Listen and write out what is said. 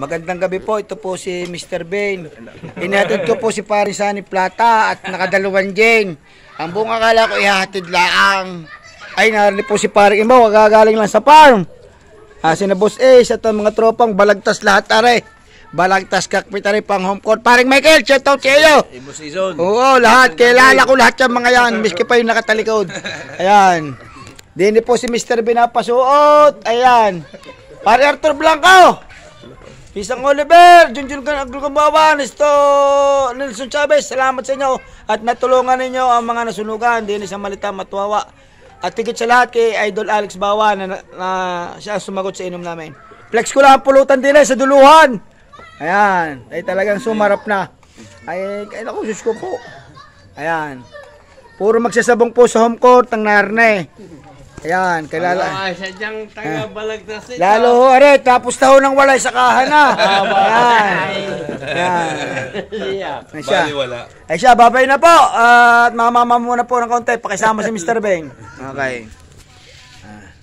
Magandang gabi po. Ito po si Mr. Bain. Inatid ko po si Parisani Plata at nakadalawan Jane. Ang buong akala ko ihatid laang. Ay, narinig po si Paring Imaw. Gagaling lang sa farm. Ah, sina Boss Ace at ang mga tropang balagtas lahat are. Balagtas kakpitari pang home court. Paring Michael, shout out sa iyo. Imo season. Oo, lahat. Kilala ko lahat yung mga yan. Miski pa yung nakatalikod. Ayan. Dini po si Mr. Binapasuot. Ayan. Pare Arthur Blanco! Isang Oliver, Junjun Kan Gumawan, Isto Nelson Chavez, salamat sa inyo at natulungan ninyo ang mga nasunugan din sa malita matuwa. At tigit sa lahat kay Idol Alex Bawa na, na siya sumagot sa inom namin. Flex ko lang ang pulutan din eh, sa duluhan. Ayan, ay talagang sumarap na. Ay, ay naku, Diyos ko po. Ayan. Puro magsasabong po sa home court ang narne. Ayan, kilala. Ay, sadyang taga balagtas Lalo ho, are, tapos na ho ng walay sa kahana. Ah, Ayan. Ayan. Ayan. siya. wala. Ay siya, babay na po. At mamama muna po ng konti. Pakisama si Mr. Beng. Okay. Ah.